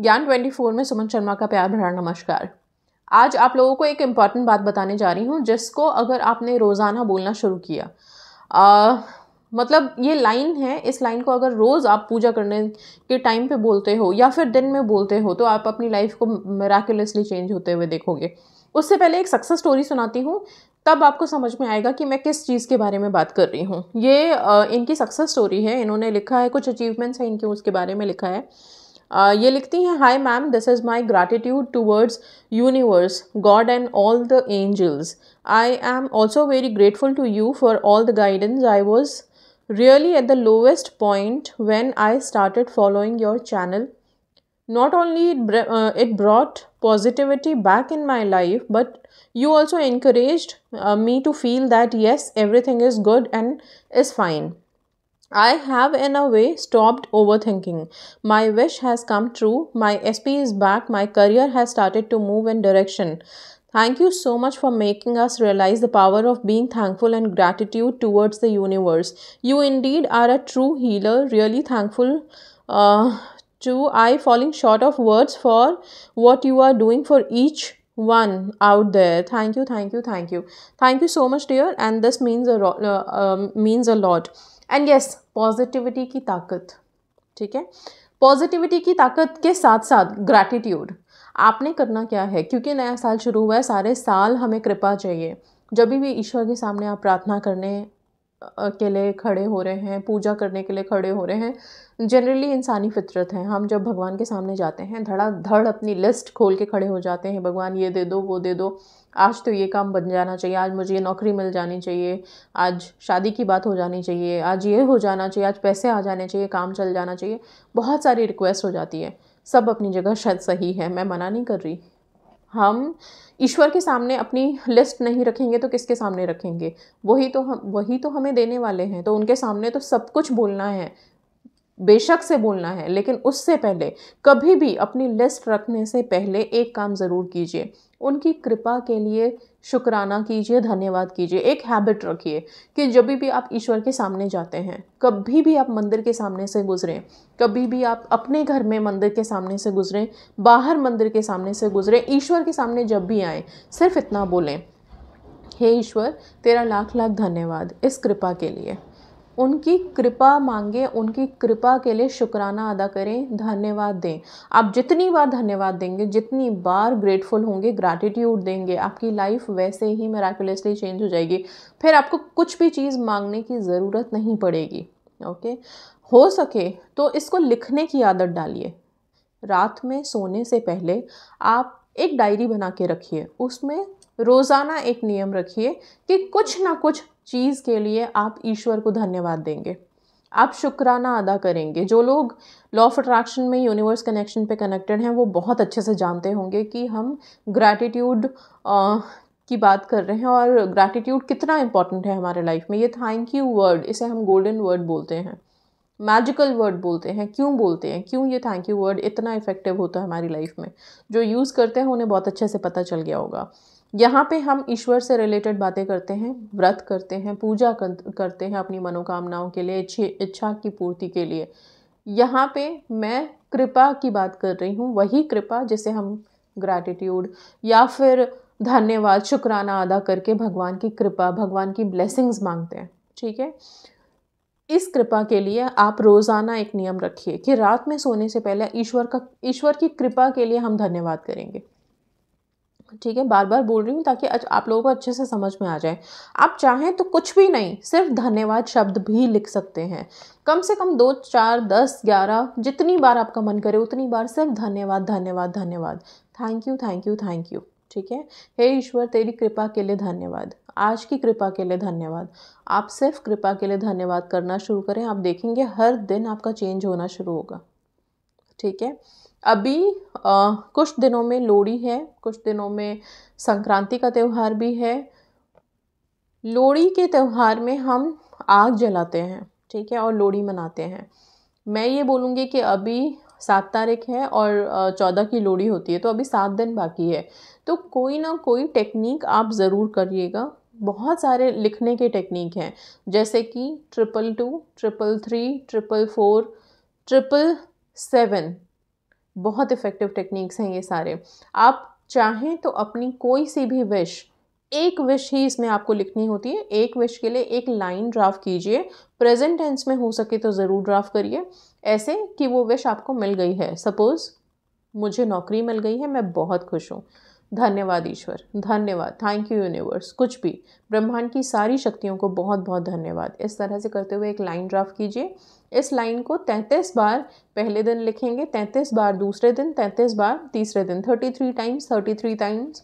ज्ञान 24 में सुमन शर्मा का प्यार भरा नमस्कार आज आप लोगों को एक इम्पॉर्टेंट बात बताने जा रही हूँ जिसको अगर आपने रोज़ाना बोलना शुरू किया आ, मतलब ये लाइन है इस लाइन को अगर रोज़ आप पूजा करने के टाइम पे बोलते हो या फिर दिन में बोलते हो तो आप अपनी लाइफ को मेराकुलसली चेंज होते हुए देखोगे उससे पहले एक सक्सेस स्टोरी सुनाती हूँ तब आपको समझ में आएगा कि मैं किस चीज़ के बारे में बात कर रही हूँ ये आ, इनकी सक्सेस स्टोरी है इन्होंने लिखा है कुछ अचीवमेंट्स हैं इनके उसके बारे में लिखा है ये लिखती हैं hi ma'am this is my gratitude towards universe god and all the angels I am also very grateful to you for all the guidance I was really at the lowest point when I started following your channel not only it it brought positivity back in my life but you also increase me to feel that yes everything is good and is fine I have, in a way, stopped overthinking. My wish has come true. My SP is back. My career has started to move in direction. Thank you so much for making us realize the power of being thankful and gratitude towards the universe. You indeed are a true healer. Really thankful uh, to I falling short of words for what you are doing for each one out there thank you thank you thank you thank you so much dear and this means a uh, um, means a lot and yes positivity की ताकत ठीक है positivity की ताकत के साथ साथ gratitude आपने करना क्या है क्योंकि नया साल शुरू हुआ है सारे साल हमें कृपा चाहिए जब भी ईश्वर के सामने आप प्रार्थना करने के लिए खड़े हो रहे हैं पूजा करने के लिए खड़े हो रहे हैं जनरली इंसानी फितरत है हम जब भगवान के सामने जाते हैं धड़ा धड़ अपनी लिस्ट खोल के खड़े हो जाते हैं भगवान ये दे दो वो दे दो आज तो ये काम बन जाना चाहिए आज मुझे ये नौकरी मिल जानी चाहिए आज शादी की बात हो जानी चाहिए आज ये हो जाना चाहिए आज पैसे आ जाने चाहिए काम चल जाना चाहिए बहुत सारी रिक्वेस्ट हो जाती है सब अपनी जगह शायद सही है मैं मना नहीं कर रही हम ईश्वर के सामने अपनी लिस्ट नहीं रखेंगे तो किसके सामने रखेंगे वही तो हम वही तो हमें देने वाले हैं तो उनके सामने तो सब कुछ बोलना है बेशक से बोलना है लेकिन उससे पहले कभी भी अपनी लिस्ट रखने से पहले एक काम ज़रूर कीजिए उनकी कृपा के लिए शुक्राना कीजिए धन्यवाद कीजिए एक हैबिट रखिए कि जब भी आप ईश्वर के सामने जाते हैं कभी भी आप मंदिर के सामने से गुजरें कभी भी आप अपने घर में मंदिर के सामने से गुजरें बाहर मंदिर के सामने से गुजरें ईश्वर के सामने जब भी आएँ सिर्फ इतना बोलें हे ईश्वर तेरा लाख लाख धन्यवाद इस कृपा के लिए उनकी कृपा मांगे उनकी कृपा के लिए शुक्राना अदा करें धन्यवाद दें आप जितनी बार धन्यवाद देंगे जितनी बार ग्रेटफुल होंगे ग्रैटिट्यूड देंगे आपकी लाइफ वैसे ही मेराकुलसली चेंज हो जाएगी फिर आपको कुछ भी चीज़ मांगने की ज़रूरत नहीं पड़ेगी ओके हो सके तो इसको लिखने की आदत डालिए रात में सोने से पहले आप एक डायरी बना के रखिए उसमें रोज़ाना एक नियम रखिए कि कुछ ना कुछ चीज़ के लिए आप ईश्वर को धन्यवाद देंगे आप शुक्राना अदा करेंगे जो लोग लॉ ऑफ अट्रैक्शन में यूनिवर्स कनेक्शन पे कनेक्टेड हैं वो बहुत अच्छे से जानते होंगे कि हम ग्रैटिट्यूड की बात कर रहे हैं और ग्रैटिट्यूड कितना इम्पॉर्टेंट है हमारे लाइफ में ये थैंक यू वर्ड इसे हम गोल्डन वर्ड बोलते हैं मैजिकल वर्ड बोलते हैं क्यों बोलते हैं क्यों ये थैंक यू वर्ड इतना इफेक्टिव होता है हमारी लाइफ में जो यूज़ करते हैं उन्हें बहुत अच्छे से पता चल गया होगा यहाँ पे हम ईश्वर से रिलेटेड बातें करते हैं व्रत करते हैं पूजा करते हैं अपनी मनोकामनाओं के लिए अच्छी इच्छा की पूर्ति के लिए यहाँ पे मैं कृपा की बात कर रही हूँ वही कृपा जिसे हम ग्रैटिट्यूड या फिर धन्यवाद शुक्राना अदा करके भगवान की कृपा भगवान की ब्लेसिंग्स मांगते हैं ठीक है इस कृपा के लिए आप रोज़ाना एक नियम रखिए कि रात में सोने से पहले ईश्वर का ईश्वर की कृपा के लिए हम धन्यवाद करेंगे ठीक है बार बार बोल रही हूँ ताकि आप लोगों को अच्छे से समझ में आ जाए आप चाहें तो कुछ भी नहीं सिर्फ धन्यवाद शब्द भी लिख सकते हैं कम से कम दो चार दस ग्यारह जितनी बार आपका मन करे उतनी बार सिर्फ धन्यवाद धन्यवाद धन्यवाद thank you thank you thank you ठीक है हे ईश्वर तेरी कृपा के लिए धन्यवाद आज की कृपा के लिए धन्यवाद आप सिर्फ कृपा के लिए धन्यवाद करना शुरू करें आप देखेंगे हर दिन आपका चेंज होना शुरू होगा ठीक है अभी आ, कुछ दिनों में लोहड़ी है कुछ दिनों में संक्रांति का त्यौहार भी है लोहड़ी के त्यौहार में हम आग जलाते हैं ठीक है और लोहड़ी मनाते हैं मैं ये बोलूँगी कि अभी सात तारीख है और चौदह की लोहड़ी होती है तो अभी सात दिन बाकी है तो कोई ना कोई टेक्निक आप ज़रूर करिएगा बहुत सारे लिखने के टेक्निक हैं जैसे कि triple two triple three triple four triple seven बहुत इफ़ेक्टिव टेक्निक्स हैं ये सारे आप चाहें तो अपनी कोई सी भी विश एक विश ही इसमें आपको लिखनी होती है एक विश के लिए एक लाइन ड्राफ्ट कीजिए प्रेजेंट टेंस में हो सके तो ज़रूर ड्राफ्ट करिए ऐसे कि वो विश आपको मिल गई है सपोज़ मुझे नौकरी मिल गई है मैं बहुत खुश हूँ धन्यवाद ईश्वर धन्यवाद थैंक यू यूनिवर्स कुछ भी ब्रह्मांड की सारी शक्तियों को बहुत बहुत धन्यवाद इस तरह से करते हुए एक लाइन ड्राफ्ट कीजिए इस लाइन को तैंतीस बार पहले दिन लिखेंगे तैंतीस बार दूसरे दिन तैंतीस बार तीसरे दिन thirty three times thirty three times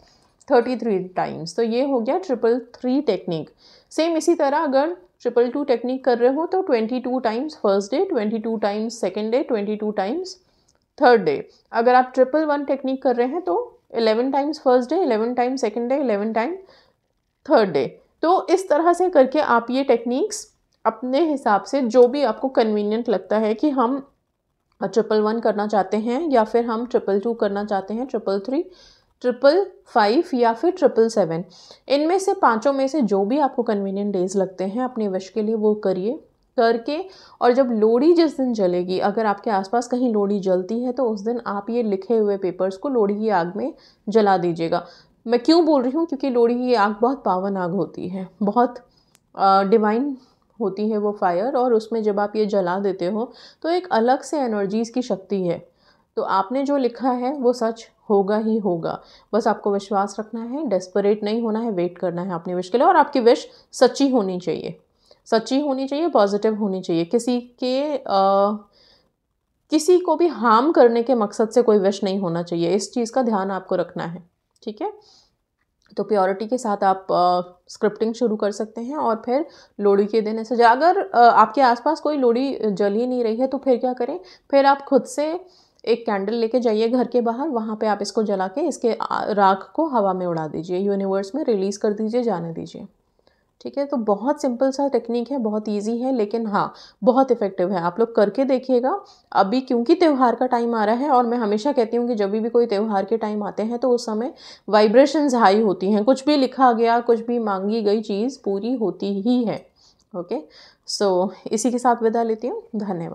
thirty three times तो ये हो गया ट्रिपल थ्री टेक्निक सेम इसी तरह अगर ट्रिपल टू टेक्निक कर रहे हो तो twenty two times first day twenty two times second day twenty two times third day अगर आप ट्रिपल वन टेक्निक कर रहे हैं तो eleven times first day eleven times second day eleven time third day तो इस तरह से करके आप ये टेक्निक्स अपने हिसाब से जो भी आपको कन्वीनियंट लगता है कि हम ट्रिपल वन करना चाहते हैं या फिर हम ट्रिपल टू करना चाहते हैं ट्रिपल थ्री ट्रिपल फाइव या फिर ट्रिपल सेवन इनमें से पाँचों में से जो भी आपको कन्वीनियंट डेज लगते हैं अपने विश के लिए वो करिए करके और जब लोड़ी जिस दिन जलेगी अगर आपके आसपास कहीं लोड़ी जलती है तो उस दिन आप ये लिखे हुए पेपर्स को लोड़ी की आग में जला दीजिएगा मैं क्यों बोल रही हूँ क्योंकि लोड़ी की आग बहुत पावन आग होती है बहुत डिवाइन होती है वो फायर और उसमें जब आप ये जला देते हो तो एक अलग से एनर्जीज़ की शक्ति है तो आपने जो लिखा है वो सच होगा ही होगा बस आपको विश्वास रखना है डेस्परेट नहीं होना है वेट करना है अपनी विश के लिए और आपकी विश सच्ची होनी चाहिए सच्ची होनी चाहिए पॉजिटिव होनी चाहिए किसी के आ, किसी को भी हार्म करने के मकसद से कोई विश नहीं होना चाहिए इस चीज़ का ध्यान आपको रखना है ठीक है तो प्योरिटी के साथ आप स्क्रिप्टिंग शुरू कर सकते हैं और फिर लोड़ी के दिन ऐसे अगर आ, आपके आसपास कोई लोड़ी जल ही नहीं रही है तो फिर क्या करें फिर आप खुद से एक कैंडल लेके जाइए घर के बाहर वहाँ पे आप इसको जला के इसके राख को हवा में उड़ा दीजिए यूनिवर्स में रिलीज़ कर दीजिए जाने दीजिए ठीक है तो बहुत सिंपल सा टेक्निक है बहुत इजी है लेकिन हाँ बहुत इफेक्टिव है आप लोग करके देखिएगा अभी क्योंकि त्यौहार का टाइम आ रहा है और मैं हमेशा कहती हूँ कि जब भी कोई त्यौहार के टाइम आते हैं तो उस समय वाइब्रेशंस हाई होती हैं कुछ भी लिखा गया कुछ भी मांगी गई चीज़ पूरी होती ही है ओके सो so, इसी के साथ विदा लेती हूँ धन्यवाद